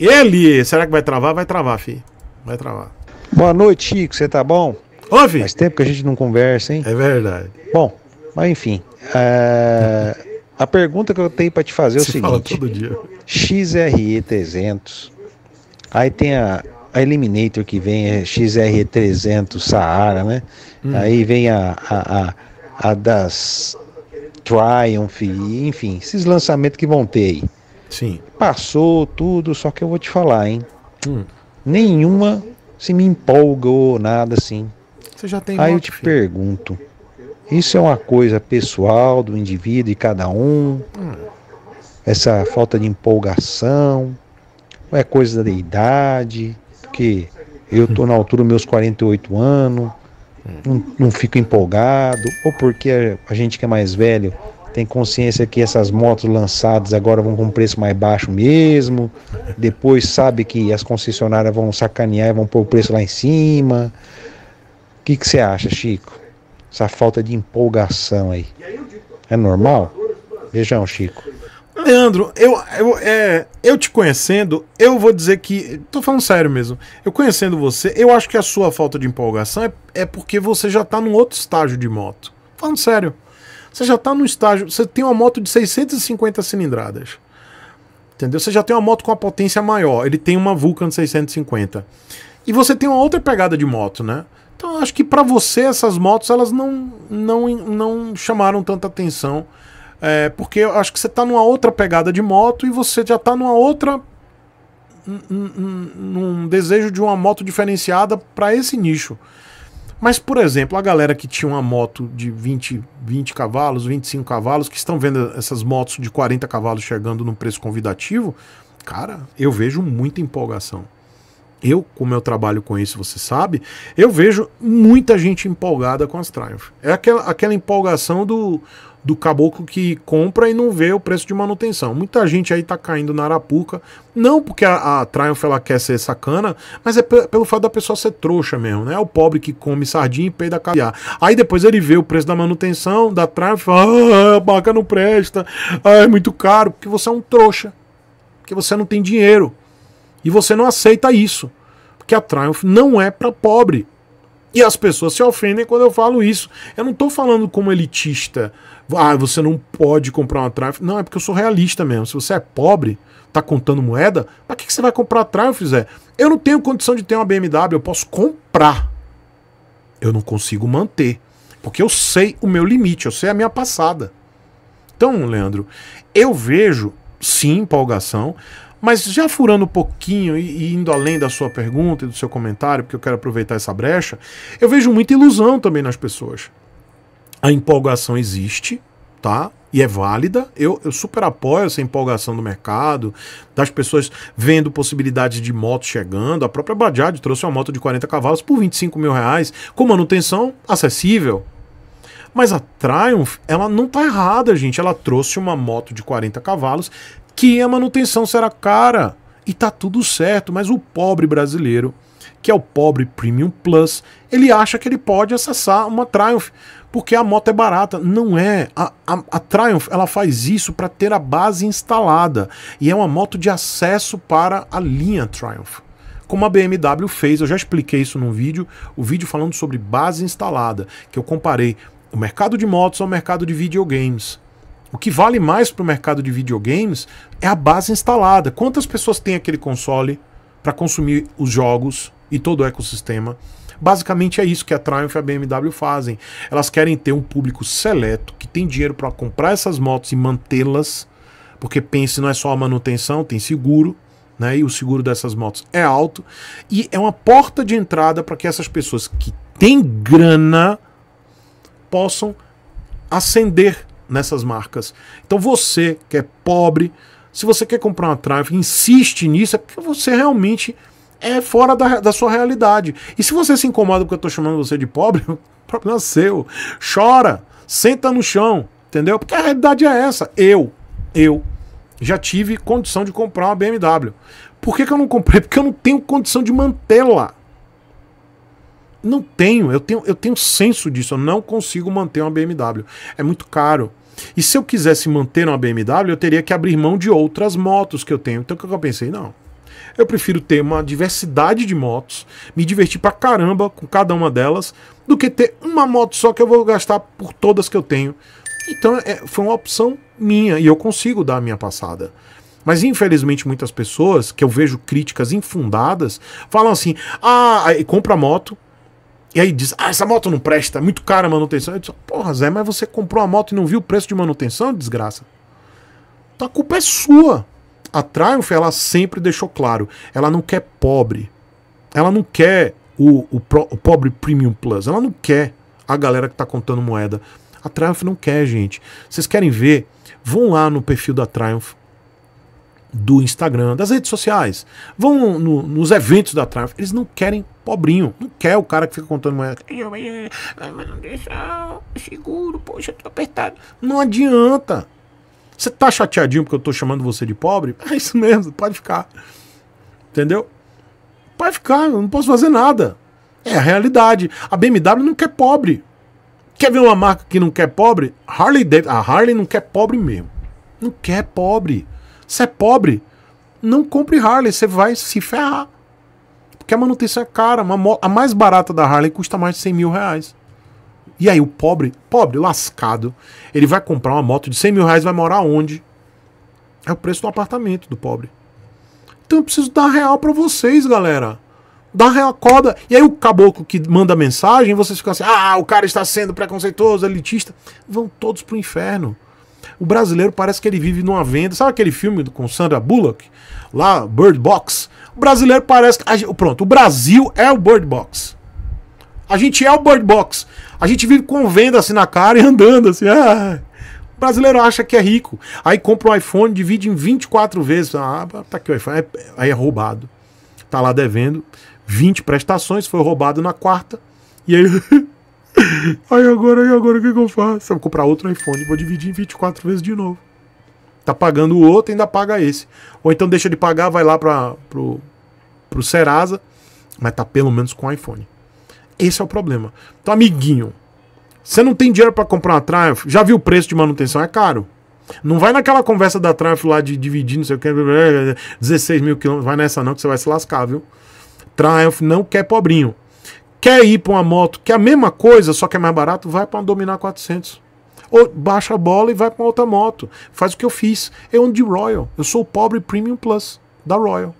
Ele, será que vai travar? Vai travar, fi. Vai travar. Boa noite, Chico. Você tá bom? Ô, fi. Faz tempo que a gente não conversa, hein? É verdade. Bom, mas enfim. É... a pergunta que eu tenho para te fazer é o Você seguinte: fala todo dia. XRE300. Aí tem a, a Eliminator que vem, é XR300 Saara, né? Hum. Aí vem a, a, a, a das Triumph, enfim, esses lançamentos que vão ter aí. Sim. Passou tudo, só que eu vou te falar, hein? Hum. Nenhuma se me empolgou nada assim. Você já tem Aí moto, eu te filho. pergunto, isso é uma coisa pessoal do indivíduo e cada um? Hum. Essa falta de empolgação? Ou é coisa da idade? Porque eu tô na altura dos meus 48 anos, hum. não, não fico empolgado, ou porque a gente que é mais velho tem consciência que essas motos lançadas agora vão com um preço mais baixo mesmo. Depois sabe que as concessionárias vão sacanear e vão pôr o preço lá em cima. O que, que você acha, Chico? Essa falta de empolgação aí. É normal? Beijão, Chico. Leandro, eu, eu, é, eu te conhecendo, eu vou dizer que. Tô falando sério mesmo. Eu conhecendo você, eu acho que a sua falta de empolgação é, é porque você já tá num outro estágio de moto. Falando sério. Você já está no estágio. Você tem uma moto de 650 cilindradas. Entendeu? Você já tem uma moto com a potência maior. Ele tem uma Vulcan 650. E você tem uma outra pegada de moto, né? Então acho que para você essas motos elas não, não, não chamaram tanta atenção. É, porque eu acho que você está numa outra pegada de moto e você já está numa outra um, desejo de uma moto diferenciada para esse nicho. Mas, por exemplo, a galera que tinha uma moto de 20, 20 cavalos, 25 cavalos, que estão vendo essas motos de 40 cavalos chegando num preço convidativo, cara, eu vejo muita empolgação. Eu, como eu trabalho com isso, você sabe, eu vejo muita gente empolgada com as Triumph. É aquela, aquela empolgação do do caboclo que compra e não vê o preço de manutenção. Muita gente aí tá caindo na arapuca, não porque a, a Triumph ela quer ser sacana, mas é pelo fato da pessoa ser trouxa mesmo, né? É o pobre que come sardinha e peida caviar. Aí depois ele vê o preço da manutenção da Triumph, ah, a barca não presta, ah, é muito caro, porque você é um trouxa, porque você não tem dinheiro. E você não aceita isso, porque a Triumph não é para pobre. E as pessoas se ofendem quando eu falo isso. Eu não estou falando como elitista. Ah, você não pode comprar uma Triumph. Não, é porque eu sou realista mesmo. Se você é pobre, tá contando moeda, para que, que você vai comprar a Triumph, Zé? Eu não tenho condição de ter uma BMW, eu posso comprar. Eu não consigo manter. Porque eu sei o meu limite, eu sei a minha passada. Então, Leandro, eu vejo sim empolgação, mas já furando um pouquinho e, indo além da sua pergunta e do seu comentário, porque eu quero aproveitar essa brecha, eu vejo muita ilusão também nas pessoas. A empolgação existe, tá? E é válida. Eu, eu super apoio essa empolgação do mercado, das pessoas vendo possibilidades de motos chegando. A própria Bajaj trouxe uma moto de 40 cavalos por 25 mil reais, com manutenção acessível, mas a Triumph, ela não tá errada, gente. Ela trouxe uma moto de 40 cavalos que a manutenção será cara. E tá tudo certo, mas o pobre brasileiro, que é o pobre Premium Plus, ele acha que ele pode acessar uma Triumph, porque a moto é barata. Não é. A, a, a Triumph ela faz isso para ter a base instalada. E é uma moto de acesso para a linha Triumph como a BMW fez. Eu já expliquei isso num vídeo, o vídeo falando sobre base instalada, que eu comparei o mercado de motos ao mercado de videogames. O que vale mais para o mercado de videogames é a base instalada. Quantas pessoas têm aquele console para consumir os jogos e todo o ecossistema? Basicamente é isso que a Triumph e a BMW fazem. Elas querem ter um público seleto que tem dinheiro para comprar essas motos e mantê-las, porque pense não é só a manutenção, tem seguro, né? E o seguro dessas motos é alto e é uma porta de entrada para que essas pessoas que têm grana possam ascender nessas marcas. Então você que é pobre, se você quer comprar uma trave, insiste nisso, é porque você realmente é fora da, da sua realidade. E se você se incomoda porque eu estou chamando você de pobre, o problema é seu. Chora, senta no chão, entendeu? Porque a realidade é essa. Eu, eu já tive condição de comprar uma BMW. Por que, que eu não comprei? Porque eu não tenho condição de mantê-la. Não tenho, eu tenho, eu tenho senso disso, eu não consigo manter uma BMW. É muito caro. E se eu quisesse manter uma BMW, eu teria que abrir mão de outras motos que eu tenho. Então o que eu pensei? Não. Eu prefiro ter uma diversidade de motos, me divertir pra caramba com cada uma delas, do que ter uma moto só que eu vou gastar por todas que eu tenho. Então é, foi uma opção minha e eu consigo dar a minha passada. Mas infelizmente muitas pessoas que eu vejo críticas infundadas falam assim: ah, compra moto, e aí diz, ah, essa moto não presta, é muito cara a manutenção. Eu disse, porra, Zé, mas você comprou a moto e não viu o preço de manutenção, desgraça? Então a culpa é sua. A Triumph, ela sempre deixou claro, ela não quer pobre. Ela não quer o, o, pro, o pobre Premium Plus, ela não quer a galera que tá contando moeda. A Triumph não quer, gente. Vocês querem ver? Vão lá no perfil da Triumph, do Instagram, das redes sociais, vão no, nos eventos da Triumph. Eles não querem pobrinho, não quer o cara que fica contando moeda. Mas não deixa seguro, poxa, tô apertado. Não adianta. Você tá chateadinho porque eu tô chamando você de pobre? É isso mesmo, pode ficar. Entendeu? Pode ficar, eu não posso fazer nada. É a realidade. A BMW não quer pobre. Quer ver uma marca que não quer pobre? Harley Davidson. A Harley não quer pobre mesmo. Não quer pobre. Você é pobre, não compre Harley, você vai se ferrar. Porque a manutenção é cara. A mais barata da Harley custa mais de 100 mil reais. E aí o pobre, pobre, lascado, ele vai comprar uma moto de 100 mil reais vai morar onde? É o preço do apartamento do pobre. Então eu preciso dar real para vocês, galera. Dar real, corda. E aí o caboclo que manda mensagem, vocês ficam assim, ah, o cara está sendo preconceituoso, elitista. Vão todos pro inferno. O brasileiro parece que ele vive numa venda. Sabe aquele filme com Sandra Bullock? Lá, Bird Box. O brasileiro parece que. Pronto, o Brasil é o Bird Box. A gente é o Bird Box. A gente vive com venda assim na cara e andando assim. Ah. O brasileiro acha que é rico. Aí compra um iPhone, divide em 24 vezes. Ah, tá aqui o iPhone. Aí é roubado. Tá lá devendo 20 prestações, foi roubado na quarta. E aí. Aí agora, aí agora, o que, que eu faço? Eu vou comprar outro iPhone, e vou dividir em 24 vezes de novo. Tá pagando o outro, ainda paga esse. Ou então deixa de pagar, vai lá pra, pro, pro Serasa, mas tá pelo menos com o iPhone. Esse é o problema. Então, amiguinho, você não tem dinheiro para comprar uma Triumph? Já viu o preço de manutenção? É caro. Não vai naquela conversa da Triumph lá de dividir, não sei o que, 16 mil quilômetros, vai nessa não que você vai se lascar, viu? Triumph não quer pobrinho. Quer ir para uma moto que é a mesma coisa, só que é mais barato, vai para Dominar 400. Ou baixa a bola e vai para outra moto. Faz o que eu fiz. Eu ando de Royal. Eu sou o pobre Premium Plus da Royal.